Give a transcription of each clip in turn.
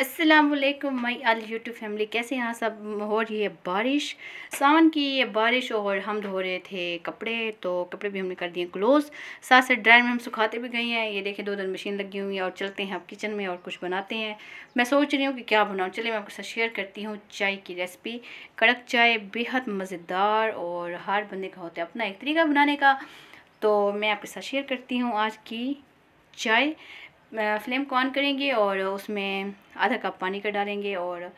असलकम मई अल YouTube family कैसे यहाँ सब हो रही है बारिश सावन की ये बारिश और हम धो रहे थे कपड़े तो कपड़े भी हमने कर दिए क्लोज साथ से ड्रायर में हम सुखाते भी गए हैं ये देखें दो दिन मशीन लगी हुई है और चलते हैं अब किचन में और कुछ बनाते हैं मैं सोच रही हूँ कि क्या बनाऊँ चलिए मैं आपके साथ शेयर करती हूँ चाय की रेसिपी कड़क चाय बेहद मज़ेदार और हर बंदे का होता है अपना एक तरीका बनाने का तो मैं आपके साथ शेयर करती हूँ आज की चाय फ्लेम को ऑन करेंगे और उसमें आधा कप पानी का डालेंगे और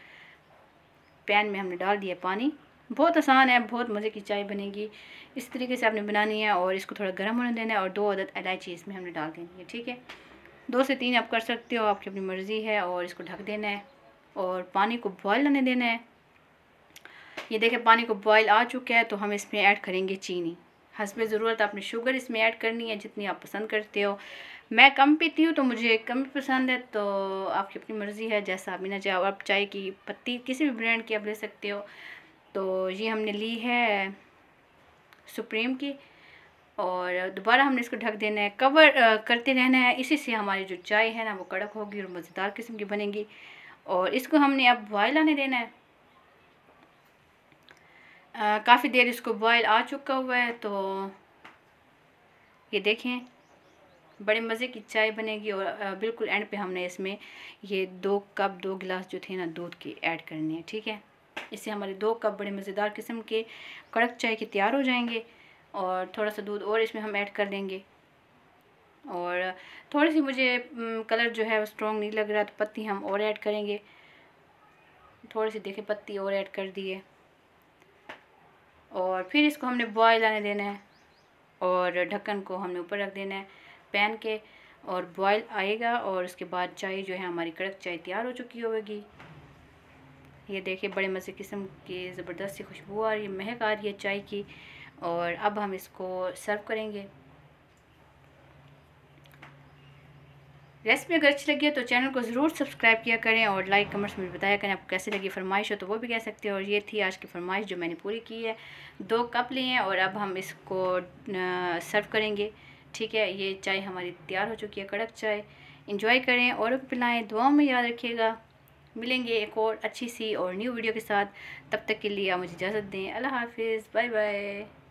पैन में हमने डाल दिया पानी बहुत आसान है बहुत मज़े की चाय बनेगी इस तरीके से आपने बनानी है और इसको थोड़ा गर्म होने देना है और दो अदद इलायची इसमें हमने डाल देनी है ठीक है दो से तीन आप कर सकते हो आपकी अपनी मर्ज़ी है और इसको ढक देना है और पानी को बॉयल होने देना है ये देखें पानी को बॉयल आ चुका है तो हम इसमें ऐड करेंगे चीनी हंसब ज़रूरत आपने शुगर इसमें ऐड करनी है जितनी आप पसंद करते हो मैं कम पीती हूँ तो मुझे कम पसंद है तो आपकी अपनी मर्ज़ी है जैसा आप भी ना चाहो आप चाय की पत्ती किसी भी ब्रांड की आप ले सकते हो तो ये हमने ली है सुप्रीम की और दोबारा हमने इसको ढक देना है कवर आ, करते रहना है इसी से हमारी जो चाय है ना वो कड़क होगी और मज़ेदार किस्म की बनेगी और इसको हमने अब बॉयल आने देना है काफ़ी देर इसको बॉयल आ चुका हुआ है तो ये देखें बड़े मज़े की चाय बनेगी और बिल्कुल एंड पे हमने इसमें ये दो कप दो गिलास जो थे ना दूध के ऐड करने हैं ठीक है इससे हमारे दो कप बड़े मज़ेदार किस्म के कड़क चाय के तैयार हो जाएंगे और थोड़ा सा दूध और इसमें हम ऐड कर देंगे और थोड़ी सी मुझे कलर जो है वो स्ट्रॉन्ग नहीं लग रहा तो पत्ती हम और ऐड करेंगे थोड़ी सी देखें पत्ती और ऐड कर दिए और फिर इसको हमने बॉयल आने देना है और ढक्कन को हमने ऊपर रख देना है पैन के और बॉयल आएगा और उसके बाद चाय जो है हमारी कड़क चाय तैयार हो चुकी होगी ये देखिए बड़े मज़े किस्म की ज़बरदस्त सी खुशबू आ रही है महक आ रही है चाय की और अब हम इसको सर्व करेंगे रेसिपी अगर अच्छी लगी है तो चैनल को ज़रूर सब्सक्राइब किया करें और लाइक कमेंट्स में बताया करें आपको कैसे लगी फरमाइश हो तो वो भी कह सकते हैं और ये थी आज की फरमाइश जो मैंने पूरी की है दो कप लिए हैं और अब हम इसको सर्व करेंगे ठीक है ये चाय हमारी तैयार हो चुकी है कड़क चाय इंजॉय करें और पिलाएँ दुआओं में याद रखिएगा मिलेंगे एक और अच्छी सी और न्यू वीडियो के साथ तब तक के लिए आप मुझे इजाज़त दें अल्लाह हाफिज़ बाय बाय